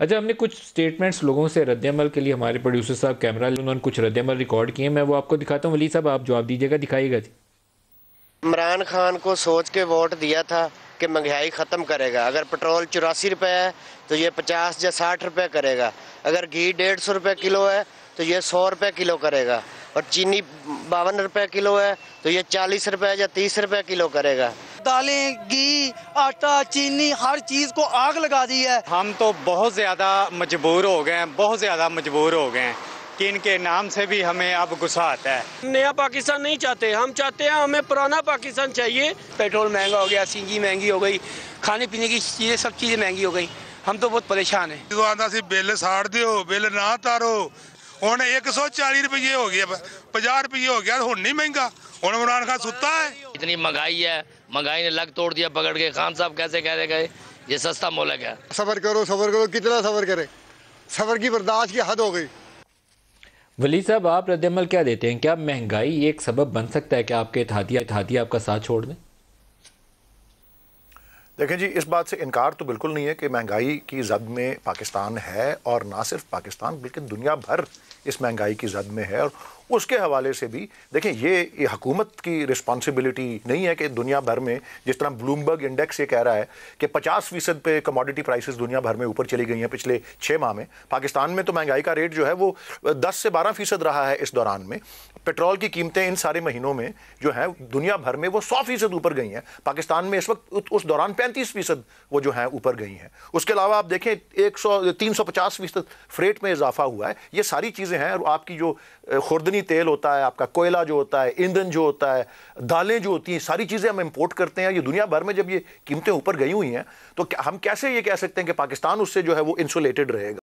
अच्छा हमने कुछ स्टेटमेंट्स लोगों से रद्दमल के लिए हमारे प्रोड्यूसर साहब कैमरा उन्होंने कुछ रद्दमल रिकॉर्ड किए मैं वो आपको दिखाता हूँ वली साहब आप जवाब दीजिएगा दिखाईगा जी इमरान खान को सोच के वोट दिया था कि महंगाई ख़त्म करेगा अगर पेट्रोल चौरासी रुपये है तो ये पचास या साठ रुपये करेगा अगर घी डेढ़ सौ रुपये किलो है तो ये सौ रुपये किलो करेगा और चीनी बावन रुपये किलो है तो ये चालीस रुपये या तीस रुपये किलो करेगा दालें घी आटा चीनी हर चीज़ को आग लगा दी है हम तो बहुत ज़्यादा मजबूर हो गए हैं बहुत ज़्यादा मजबूर हो गए हैं कि इनके नाम से भी हमें अब गुस्सा आता है नया पाकिस्तान नहीं चाहते हम चाहते हैं हमें पुराना पाकिस्तान चाहिए पेट्रोल महंगा हो गया सिंगी महंगी हो गई खाने पीने की चीज़ें सब चीज़ें महंगी हो गई हम तो बहुत परेशान है तो बिल साड़ दो बिल ना तारो सौ 140 रुपये हो गया 50 रुपये हो गया ਹੁਣ नहीं महंगा उन्हें इमरान खान सुता है इतनी महंगाई है महंगाई ने लग तोड़ दिया पकड़ के खान साहब कैसे कह रहे गए ये सस्ता मोलक है सफर करो सफर करो कितना सफर करे सफर की बर्दाश्त की हद हो गई वली साहब आप रद्दमल क्या देते हैं क्या महंगाई एक सबब बन सकता है कि आपके इतिहादी इतिहादी आपका साथ छोड़ दें देखें जी इस बात से इनकार तो बिल्कुल नहीं है कि महंगाई की जद में पाकिस्तान है और ना सिर्फ पाकिस्तान बल्कि दुनिया भर इस महंगाई की जद में है और उसके हवाले से भी देखें ये, ये हकूमत की रिस्पॉन्सिबिलिटी नहीं है कि दुनिया भर में जिस तरह ब्लूमबर्ग इंडेक्स ये कह रहा है कि 50 फीसद पे कमोडिटी प्राइसेस दुनिया भर में ऊपर चली गई हैं पिछले छः माह में पाकिस्तान में तो महंगाई का रेट जो है वो 10 से 12 फीसद रहा है इस दौरान में पेट्रोल की कीमतें इन सारे महीनों में जो है दुनिया भर में वो सौ फीसद ऊपर गई हैं पाकिस्तान में इस वक्त उस दौरान पैंतीस फीसद वो जो है ऊपर गई हैं उसके अलावा आप देखें एक सौ तीन सौ पचास फीसद फ्रेट में इजाफा हुआ है ये सारी चीज़ें हैं और आपकी जो खुर्दनी तेल होता है आपका कोयला जो होता है ईंधन जो होता है दालें जो होती हैं सारी चीज़ें हम इम्पोर्ट करते हैं ये दुनिया भर में जब ये कीमतें ऊपर गई हुई हैं तो हम कैसे ये कह सकते हैं कि पाकिस्तान उससे जो है वो इंसुलेटेड रहेगा